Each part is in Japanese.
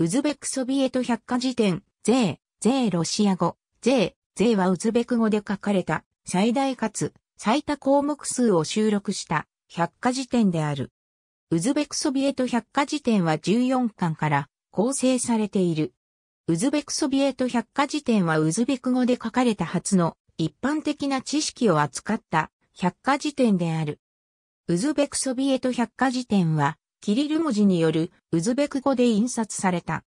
ウズベクソビエト百科事典、ゼー、ゼーロシア語、ゼー、ゼーはウズベク語で書かれた、最大かつ、最多項目数を収録した、百科事典である。ウズベクソビエト百科事典は14巻から構成されている。ウズベクソビエト百科事典はウズベク語で書かれた初の一般的な知識を扱った百科事典である。ウズベクソビエト百科事典はキリル文字によるウズベク語で印刷された。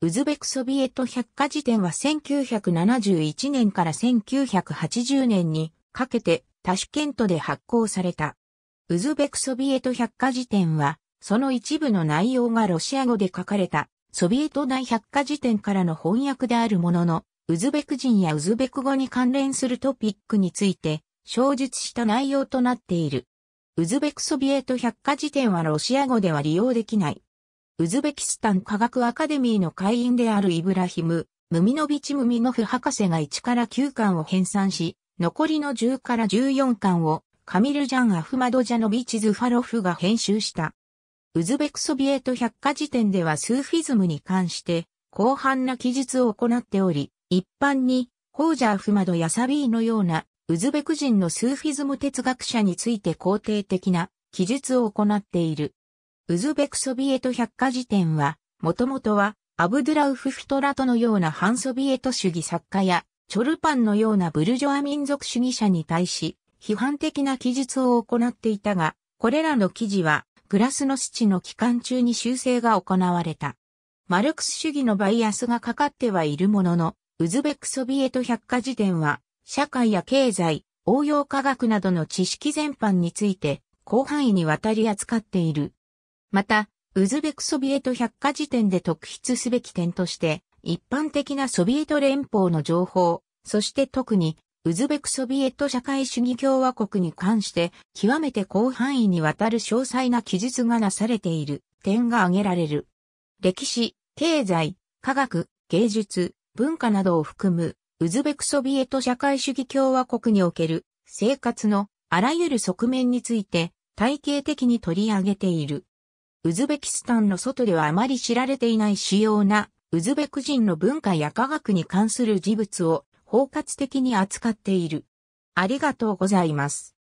ウズベクソビエト百科事典は1971年から1980年にかけてタシュケントで発行された。ウズベクソビエト百科事典は、その一部の内容がロシア語で書かれた、ソビエト大百科事典からの翻訳であるものの、ウズベク人やウズベク語に関連するトピックについて、詳述した内容となっている。ウズベクソビエト百科事典はロシア語では利用できない。ウズベキスタン科学アカデミーの会員であるイブラヒム、ムミノビチ・ムミノフ博士が1から9巻を編纂し、残りの10から14巻をカミル・ジャン・アフマド・ジャノビチ・ズファロフが編集した。ウズベクソビエト百科事典ではスーフィズムに関して広範な記述を行っており、一般にホージャ・ー・アフマドやサビーのようなウズベク人のスーフィズム哲学者について肯定的な記述を行っている。ウズベクソビエト百科事典は、もともとはアブドゥラウフ・フトラトのような反ソビエト主義作家や、チョルパンのようなブルジョア民族主義者に対し、批判的な記述を行っていたが、これらの記事は、グラスノスチの期間中に修正が行われた。マルクス主義のバイアスがかかってはいるものの、ウズベクソビエト百科事典は、社会や経済、応用科学などの知識全般について、広範囲にわたり扱っている。また、ウズベクソビエト百科事典で特筆すべき点として、一般的なソビエト連邦の情報、そして特に、ウズベクソビエト社会主義共和国に関して、極めて広範囲にわたる詳細な記述がなされている点が挙げられる。歴史、経済、科学、芸術、文化などを含むウズベクソビエト社会主義共和国における生活のあらゆる側面について体系的に取り上げている。ウズベキスタンの外ではあまり知られていない主要なウズベク人の文化や科学に関する事物を包括的に扱っている。ありがとうございます。